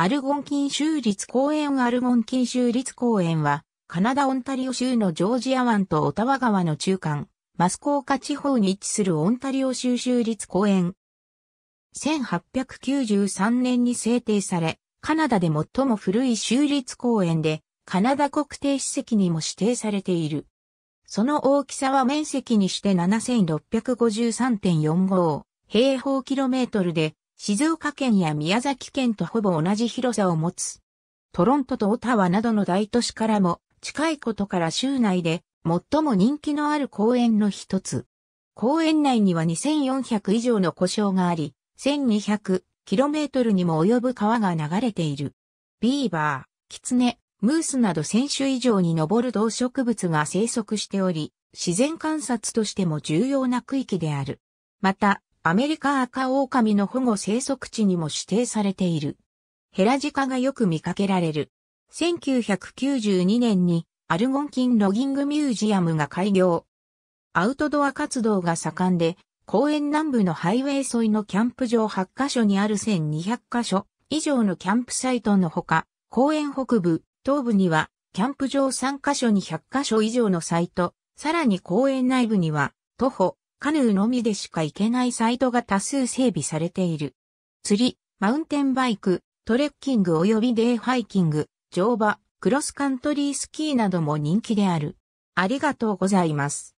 アルゴンキン州立公園アルゴンキン州立公園は、カナダ・オンタリオ州のジョージア湾とオタワ川の中間、マスコーカ地方に位置するオンタリオ州州立公園。1893年に制定され、カナダで最も古い州立公園で、カナダ国定史跡にも指定されている。その大きさは面積にして7653.45平方キロメートルで、静岡県や宮崎県とほぼ同じ広さを持つ。トロントとオタワなどの大都市からも近いことから州内で最も人気のある公園の一つ。公園内には2400以上の故障があり、1200km にも及ぶ川が流れている。ビーバー、キツネ、ムースなど1000種以上に上る動植物が生息しており、自然観察としても重要な区域である。また、アメリカ赤狼の保護生息地にも指定されている。ヘラジカがよく見かけられる。1992年にアルゴンキンロギングミュージアムが開業。アウトドア活動が盛んで、公園南部のハイウェイ沿いのキャンプ場8カ所にある1200カ所以上のキャンプサイトのほか、公園北部、東部にはキャンプ場3カ所に100カ所以上のサイト、さらに公園内部には徒歩カヌーのみでしか行けないサイトが多数整備されている。釣り、マウンテンバイク、トレッキング及びデイハイキング、乗馬、クロスカントリースキーなども人気である。ありがとうございます。